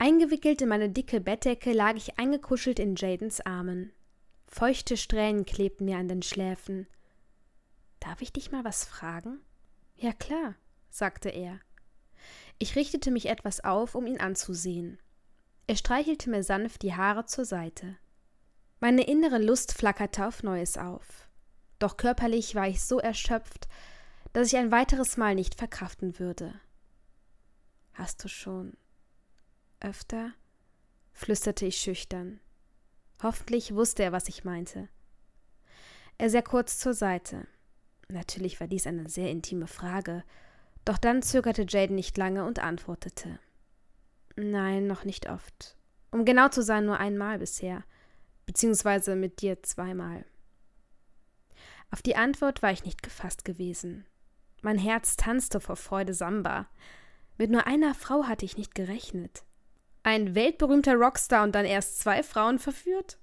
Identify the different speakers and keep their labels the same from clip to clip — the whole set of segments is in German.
Speaker 1: Eingewickelt in meine dicke Bettdecke lag ich eingekuschelt in Jadens Armen. Feuchte Strähnen klebten mir an den Schläfen. Darf ich dich mal was fragen? Ja klar, sagte er. Ich richtete mich etwas auf, um ihn anzusehen. Er streichelte mir sanft die Haare zur Seite. Meine innere Lust flackerte auf Neues auf. Doch körperlich war ich so erschöpft, dass ich ein weiteres Mal nicht verkraften würde. Hast du schon öfter? flüsterte ich schüchtern. Hoffentlich wusste er, was ich meinte. Er sah kurz zur Seite. Natürlich war dies eine sehr intime Frage, doch dann zögerte Jaden nicht lange und antwortete. Nein, noch nicht oft. Um genau zu sein, nur einmal bisher, beziehungsweise mit dir zweimal. Auf die Antwort war ich nicht gefasst gewesen. Mein Herz tanzte vor Freude Samba. Mit nur einer Frau hatte ich nicht gerechnet. Ein weltberühmter Rockstar und dann erst zwei Frauen verführt?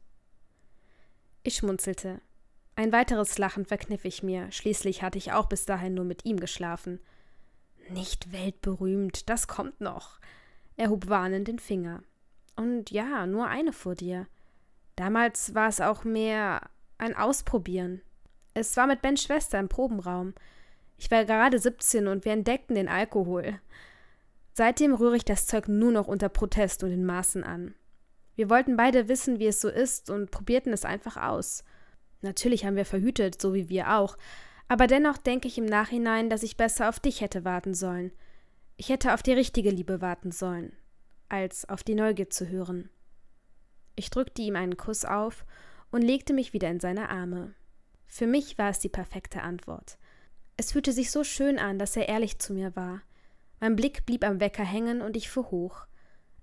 Speaker 1: Ich schmunzelte. Ein weiteres Lachen verkniff ich mir, schließlich hatte ich auch bis dahin nur mit ihm geschlafen. Nicht weltberühmt, das kommt noch. Er hob warnend den Finger. Und ja, nur eine vor dir. Damals war es auch mehr ein Ausprobieren. Es war mit Bens Schwester im Probenraum. Ich war gerade 17 und wir entdeckten den Alkohol. Seitdem rühre ich das Zeug nur noch unter Protest und in Maßen an. Wir wollten beide wissen, wie es so ist und probierten es einfach aus. Natürlich haben wir verhütet, so wie wir auch, aber dennoch denke ich im Nachhinein, dass ich besser auf dich hätte warten sollen. Ich hätte auf die richtige Liebe warten sollen, als auf die Neugier zu hören. Ich drückte ihm einen Kuss auf und legte mich wieder in seine Arme. Für mich war es die perfekte Antwort. Es fühlte sich so schön an, dass er ehrlich zu mir war. Mein Blick blieb am Wecker hängen und ich fuhr hoch.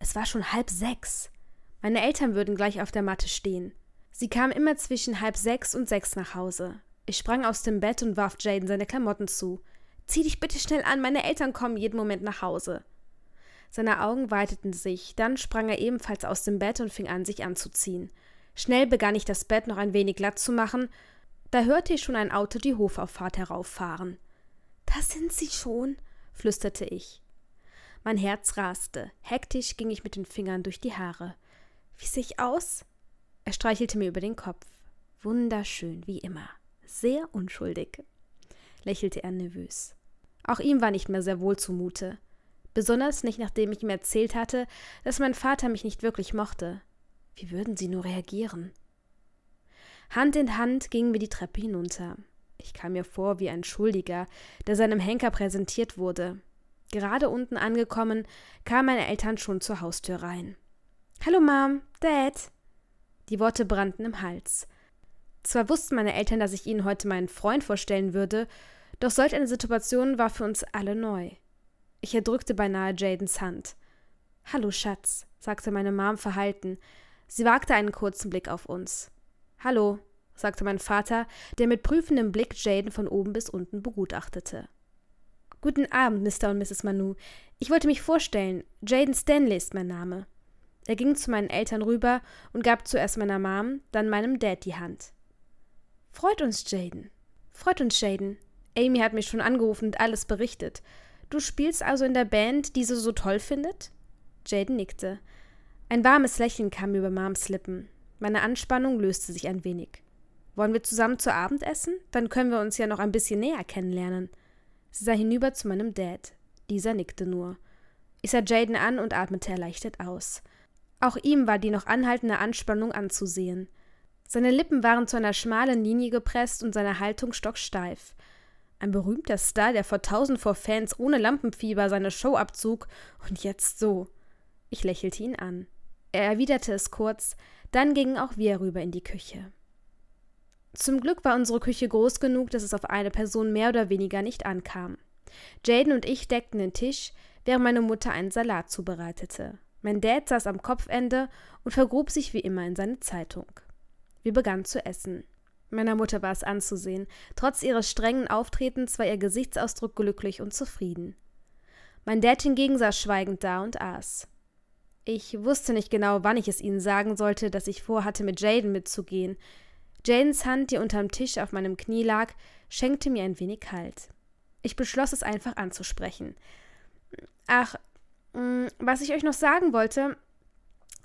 Speaker 1: Es war schon halb sechs. Meine Eltern würden gleich auf der Matte stehen. Sie kamen immer zwischen halb sechs und sechs nach Hause. Ich sprang aus dem Bett und warf Jaden seine Klamotten zu. Zieh dich bitte schnell an, meine Eltern kommen jeden Moment nach Hause. Seine Augen weiteten sich, dann sprang er ebenfalls aus dem Bett und fing an, sich anzuziehen. Schnell begann ich das Bett noch ein wenig glatt zu machen, da hörte ich schon ein Auto die Hofauffahrt herauffahren. Da sind sie schon, flüsterte ich. Mein Herz raste. Hektisch ging ich mit den Fingern durch die Haare. Wie sehe ich aus? Er streichelte mir über den Kopf. Wunderschön, wie immer. Sehr unschuldig, lächelte er nervös. Auch ihm war nicht mehr sehr wohl zumute. Besonders nicht, nachdem ich ihm erzählt hatte, dass mein Vater mich nicht wirklich mochte. Wie würden sie nur reagieren? Hand in Hand gingen wir die Treppe hinunter. Ich kam mir vor wie ein Schuldiger, der seinem Henker präsentiert wurde. Gerade unten angekommen, kamen meine Eltern schon zur Haustür rein. Hallo Mom, Dad. Die Worte brannten im Hals. Zwar wussten meine Eltern, dass ich ihnen heute meinen Freund vorstellen würde, doch solch eine Situation war für uns alle neu. Ich erdrückte beinahe Jadens Hand. Hallo Schatz, sagte meine Mom verhalten. Sie wagte einen kurzen Blick auf uns. Hallo, sagte mein Vater, der mit prüfendem Blick Jaden von oben bis unten begutachtete. Guten Abend, Mr. und Mrs. Manu. Ich wollte mich vorstellen. Jaden Stanley ist mein Name. Er ging zu meinen Eltern rüber und gab zuerst meiner Mom, dann meinem Dad die Hand. Freut uns, Jaden. Freut uns, Jaden. Amy hat mich schon angerufen und alles berichtet. Du spielst also in der Band, die sie so toll findet? Jaden nickte. Ein warmes Lächeln kam über Moms Lippen. Meine Anspannung löste sich ein wenig. Wollen wir zusammen zu Abend essen? Dann können wir uns ja noch ein bisschen näher kennenlernen. Sie sah hinüber zu meinem Dad. Dieser nickte nur. Ich sah Jaden an und atmete erleichtert aus. Auch ihm war die noch anhaltende Anspannung anzusehen. Seine Lippen waren zu einer schmalen Linie gepresst und seine Haltung stocksteif. Ein berühmter Star, der vor tausend vor Fans ohne Lampenfieber seine Show abzog und jetzt so. Ich lächelte ihn an. Er erwiderte es kurz, dann gingen auch wir rüber in die Küche. Zum Glück war unsere Küche groß genug, dass es auf eine Person mehr oder weniger nicht ankam. Jaden und ich deckten den Tisch, während meine Mutter einen Salat zubereitete. Mein Dad saß am Kopfende und vergrub sich wie immer in seine Zeitung. Wir begannen zu essen. Meiner Mutter war es anzusehen. Trotz ihres strengen Auftretens war ihr Gesichtsausdruck glücklich und zufrieden. Mein Dad hingegen saß schweigend da und aß. Ich wusste nicht genau, wann ich es ihnen sagen sollte, dass ich vorhatte, mit Jaden mitzugehen. Janes Hand, die unterm Tisch auf meinem Knie lag, schenkte mir ein wenig Halt. Ich beschloss es einfach anzusprechen. Ach, mm, was ich euch noch sagen wollte,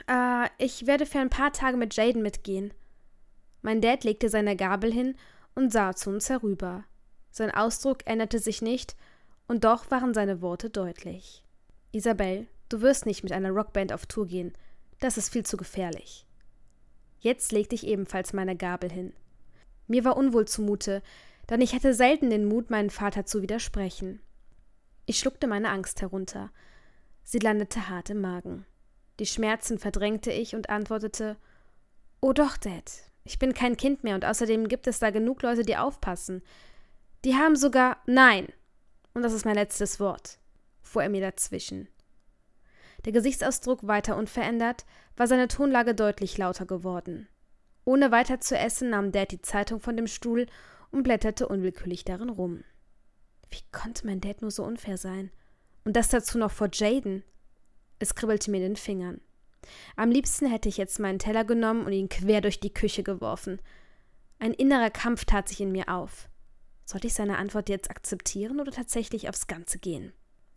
Speaker 1: äh, ich werde für ein paar Tage mit Jaden mitgehen. Mein Dad legte seine Gabel hin und sah zu uns herüber. Sein Ausdruck änderte sich nicht, und doch waren seine Worte deutlich. Isabel, du wirst nicht mit einer Rockband auf Tour gehen. Das ist viel zu gefährlich. Jetzt legte ich ebenfalls meine Gabel hin. Mir war unwohl zumute, denn ich hatte selten den Mut, meinem Vater zu widersprechen. Ich schluckte meine Angst herunter. Sie landete hart im Magen. Die Schmerzen verdrängte ich und antwortete Oh doch, Dad, ich bin kein Kind mehr und außerdem gibt es da genug Leute, die aufpassen. Die haben sogar Nein. Und das ist mein letztes Wort, fuhr er mir dazwischen der Gesichtsausdruck weiter unverändert, war seine Tonlage deutlich lauter geworden. Ohne weiter zu essen nahm Dad die Zeitung von dem Stuhl und blätterte unwillkürlich darin rum. Wie konnte mein Dad nur so unfair sein? Und das dazu noch vor Jaden. Es kribbelte mir in den Fingern. Am liebsten hätte ich jetzt meinen Teller genommen und ihn quer durch die Küche geworfen. Ein innerer Kampf tat sich in mir auf. Sollte ich seine Antwort jetzt akzeptieren oder tatsächlich aufs Ganze gehen?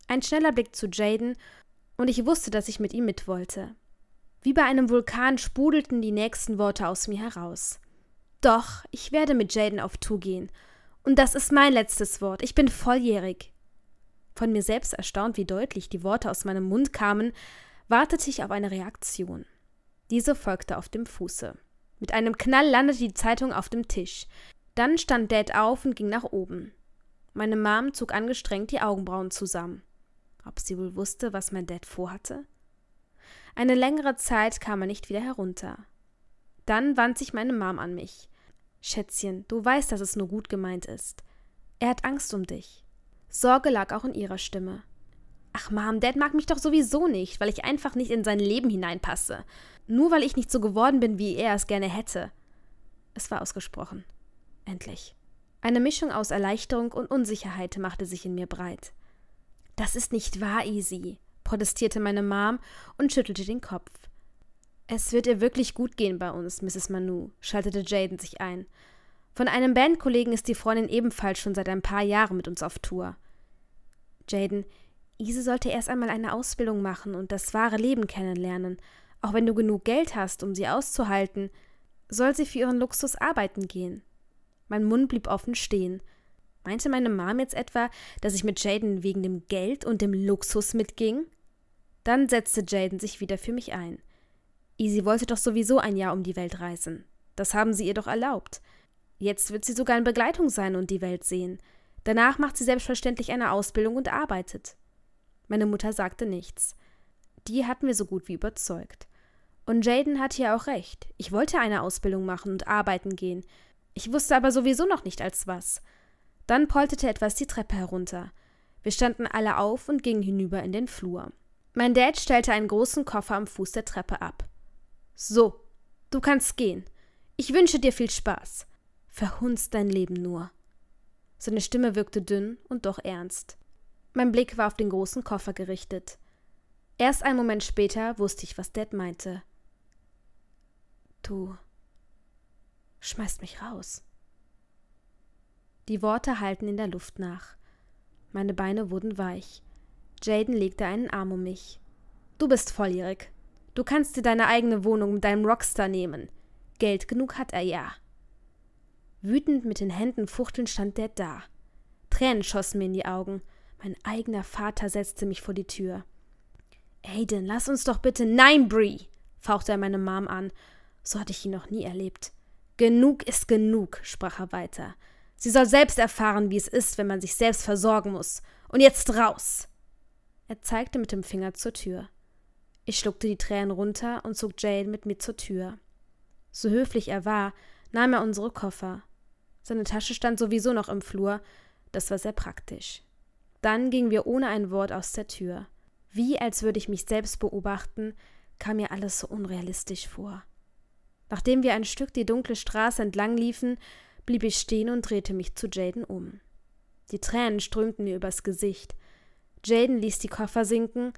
Speaker 1: Ein schneller Blick zu Jaden und ich wusste, dass ich mit ihm mit wollte. Wie bei einem Vulkan sprudelten die nächsten Worte aus mir heraus. Doch, ich werde mit Jaden auf Tour gehen. Und das ist mein letztes Wort. Ich bin volljährig. Von mir selbst erstaunt, wie deutlich die Worte aus meinem Mund kamen, wartete ich auf eine Reaktion. Diese folgte auf dem Fuße. Mit einem Knall landete die Zeitung auf dem Tisch. Dann stand Dad auf und ging nach oben. Meine Mom zog angestrengt die Augenbrauen zusammen. Ob sie wohl wusste, was mein Dad vorhatte? Eine längere Zeit kam er nicht wieder herunter. Dann wandte sich meine Mom an mich. Schätzchen, du weißt, dass es nur gut gemeint ist. Er hat Angst um dich. Sorge lag auch in ihrer Stimme. Ach Mom, Dad mag mich doch sowieso nicht, weil ich einfach nicht in sein Leben hineinpasse. Nur weil ich nicht so geworden bin, wie er es gerne hätte. Es war ausgesprochen. Endlich. Eine Mischung aus Erleichterung und Unsicherheit machte sich in mir breit. Das ist nicht wahr, Easy, protestierte meine Mom und schüttelte den Kopf. Es wird ihr wirklich gut gehen bei uns, Mrs. Manu, schaltete Jaden sich ein. Von einem Bandkollegen ist die Freundin ebenfalls schon seit ein paar Jahren mit uns auf Tour. Jaden, Ise sollte erst einmal eine Ausbildung machen und das wahre Leben kennenlernen. Auch wenn du genug Geld hast, um sie auszuhalten, soll sie für ihren Luxus arbeiten gehen. Mein Mund blieb offen stehen. Meinte meine Mom jetzt etwa, dass ich mit Jaden wegen dem Geld und dem Luxus mitging? Dann setzte Jaden sich wieder für mich ein. Isi wollte doch sowieso ein Jahr um die Welt reisen. Das haben sie ihr doch erlaubt. Jetzt wird sie sogar in Begleitung sein und die Welt sehen. Danach macht sie selbstverständlich eine Ausbildung und arbeitet. Meine Mutter sagte nichts. Die hatten wir so gut wie überzeugt. Und Jaden hatte ja auch recht. Ich wollte eine Ausbildung machen und arbeiten gehen. Ich wusste aber sowieso noch nicht als was. Dann polterte etwas die Treppe herunter. Wir standen alle auf und gingen hinüber in den Flur. Mein Dad stellte einen großen Koffer am Fuß der Treppe ab. So, du kannst gehen. Ich wünsche dir viel Spaß. Verhunzt dein Leben nur. Seine Stimme wirkte dünn und doch ernst. Mein Blick war auf den großen Koffer gerichtet. Erst einen Moment später wusste ich, was Dad meinte. Du schmeißt mich raus. Die Worte hallten in der Luft nach. Meine Beine wurden weich. Jaden legte einen Arm um mich. Du bist volljährig. Du kannst dir deine eigene Wohnung mit deinem Rockstar nehmen. Geld genug hat er ja. Wütend mit den Händen fuchtelnd stand der da. Tränen schossen mir in die Augen. Mein eigener Vater setzte mich vor die Tür. Aiden, lass uns doch bitte. Nein, Bree! fauchte er meine Mom an. So hatte ich ihn noch nie erlebt. Genug ist genug, sprach er weiter. Sie soll selbst erfahren, wie es ist, wenn man sich selbst versorgen muss. Und jetzt raus! Er zeigte mit dem Finger zur Tür. Ich schluckte die Tränen runter und zog Jane mit mir zur Tür. So höflich er war, nahm er unsere Koffer. Seine Tasche stand sowieso noch im Flur, das war sehr praktisch. Dann gingen wir ohne ein Wort aus der Tür. Wie als würde ich mich selbst beobachten, kam mir alles so unrealistisch vor. Nachdem wir ein Stück die dunkle Straße entlang liefen, blieb ich stehen und drehte mich zu Jaden um. Die Tränen strömten mir übers Gesicht. Jaden ließ die Koffer sinken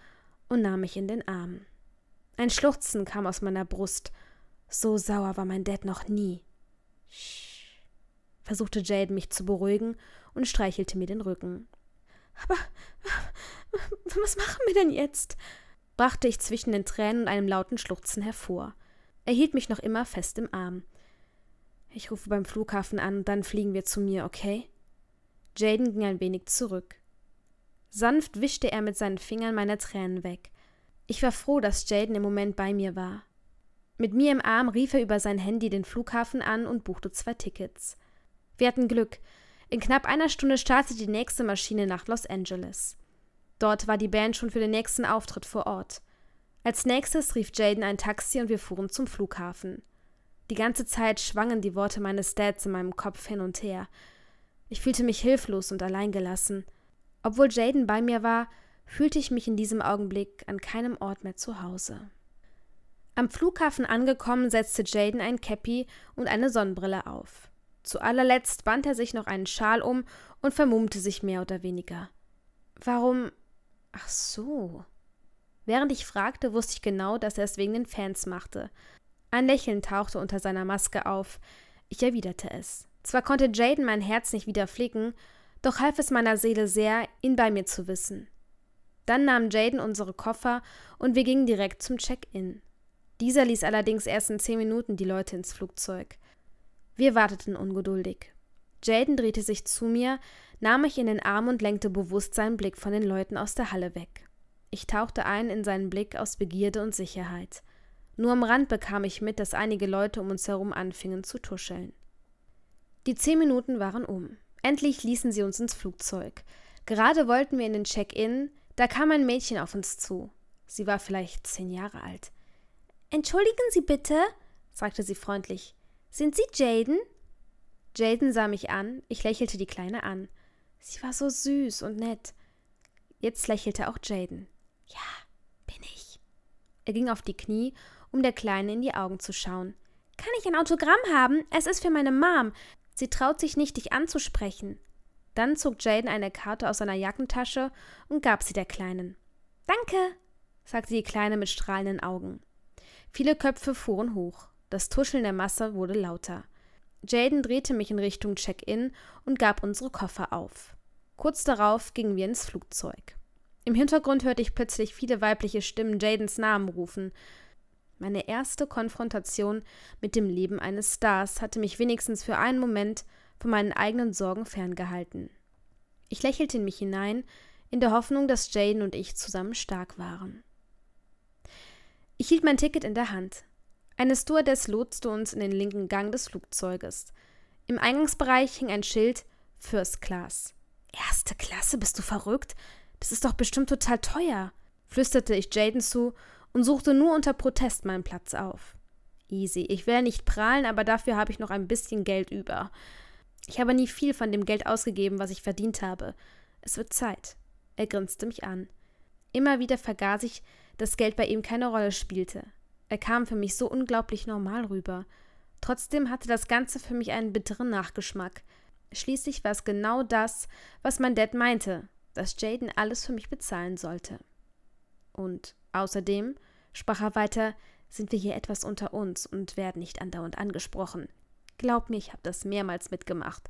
Speaker 1: und nahm mich in den Arm. Ein Schluchzen kam aus meiner Brust. So sauer war mein Dad noch nie. Sch versuchte Jaden mich zu beruhigen und streichelte mir den Rücken. Aber was machen wir denn jetzt? brachte ich zwischen den Tränen und einem lauten Schluchzen hervor. Er hielt mich noch immer fest im Arm. Ich rufe beim Flughafen an und dann fliegen wir zu mir, okay? Jaden ging ein wenig zurück. Sanft wischte er mit seinen Fingern meine Tränen weg. Ich war froh, dass Jaden im Moment bei mir war. Mit mir im Arm rief er über sein Handy den Flughafen an und buchte zwei Tickets. Wir hatten Glück. In knapp einer Stunde startete die nächste Maschine nach Los Angeles. Dort war die Band schon für den nächsten Auftritt vor Ort. Als nächstes rief Jaden ein Taxi und wir fuhren zum Flughafen. Die ganze Zeit schwangen die Worte meines Dads in meinem Kopf hin und her. Ich fühlte mich hilflos und alleingelassen. Obwohl Jaden bei mir war, fühlte ich mich in diesem Augenblick an keinem Ort mehr zu Hause. Am Flughafen angekommen, setzte Jaden ein Cappy und eine Sonnenbrille auf. Zu allerletzt band er sich noch einen Schal um und vermummte sich mehr oder weniger. Warum? Ach so. Während ich fragte, wusste ich genau, dass er es wegen den Fans machte. Ein Lächeln tauchte unter seiner Maske auf. Ich erwiderte es. Zwar konnte Jaden mein Herz nicht wieder flicken, doch half es meiner Seele sehr, ihn bei mir zu wissen. Dann nahm Jaden unsere Koffer und wir gingen direkt zum Check-in. Dieser ließ allerdings erst in zehn Minuten die Leute ins Flugzeug. Wir warteten ungeduldig. Jaden drehte sich zu mir, nahm mich in den Arm und lenkte bewusst seinen Blick von den Leuten aus der Halle weg. Ich tauchte ein in seinen Blick aus Begierde und Sicherheit. Nur am Rand bekam ich mit, dass einige Leute um uns herum anfingen zu tuscheln. Die zehn Minuten waren um. Endlich ließen sie uns ins Flugzeug. Gerade wollten wir in den Check-in, da kam ein Mädchen auf uns zu. Sie war vielleicht zehn Jahre alt. Entschuldigen Sie bitte, sagte sie freundlich. Sind Sie Jaden? Jaden sah mich an, ich lächelte die Kleine an. Sie war so süß und nett. Jetzt lächelte auch Jaden. Ja, bin ich. Er ging auf die Knie um der Kleinen in die Augen zu schauen. Kann ich ein Autogramm haben? Es ist für meine Mom. Sie traut sich nicht, dich anzusprechen. Dann zog Jaden eine Karte aus seiner Jackentasche und gab sie der Kleinen. Danke, sagte die Kleine mit strahlenden Augen. Viele Köpfe fuhren hoch. Das Tuscheln der Masse wurde lauter. Jaden drehte mich in Richtung Check-in und gab unsere Koffer auf. Kurz darauf gingen wir ins Flugzeug. Im Hintergrund hörte ich plötzlich viele weibliche Stimmen Jadens Namen rufen. Meine erste Konfrontation mit dem Leben eines Stars hatte mich wenigstens für einen Moment von meinen eigenen Sorgen ferngehalten. Ich lächelte in mich hinein, in der Hoffnung, dass Jaden und ich zusammen stark waren. Ich hielt mein Ticket in der Hand. Eine Stewardess lotste uns in den linken Gang des Flugzeuges. Im Eingangsbereich hing ein Schild First Class. Erste Klasse, bist du verrückt? Das ist doch bestimmt total teuer, flüsterte ich Jaden zu und suchte nur unter Protest meinen Platz auf. Easy, ich will nicht prahlen, aber dafür habe ich noch ein bisschen Geld über. Ich habe nie viel von dem Geld ausgegeben, was ich verdient habe. Es wird Zeit. Er grinste mich an. Immer wieder vergaß ich, dass Geld bei ihm keine Rolle spielte. Er kam für mich so unglaublich normal rüber. Trotzdem hatte das Ganze für mich einen bitteren Nachgeschmack. Schließlich war es genau das, was mein Dad meinte, dass Jaden alles für mich bezahlen sollte. Und Außerdem, sprach er weiter, sind wir hier etwas unter uns und werden nicht andauernd angesprochen. Glaub mir, ich habe das mehrmals mitgemacht.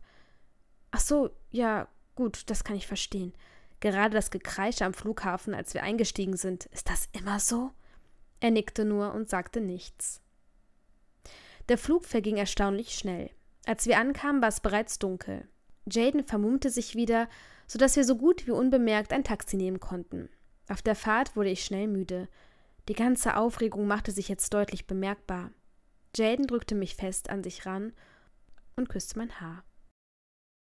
Speaker 1: Ach so, ja, gut, das kann ich verstehen. Gerade das Gekreische am Flughafen, als wir eingestiegen sind, ist das immer so? Er nickte nur und sagte nichts. Der Flug verging erstaunlich schnell. Als wir ankamen, war es bereits dunkel. Jaden vermummte sich wieder, so dass wir so gut wie unbemerkt ein Taxi nehmen konnten. Auf der Fahrt wurde ich schnell müde. Die ganze Aufregung machte sich jetzt deutlich bemerkbar. Jaden drückte mich fest an sich ran und küsste mein Haar.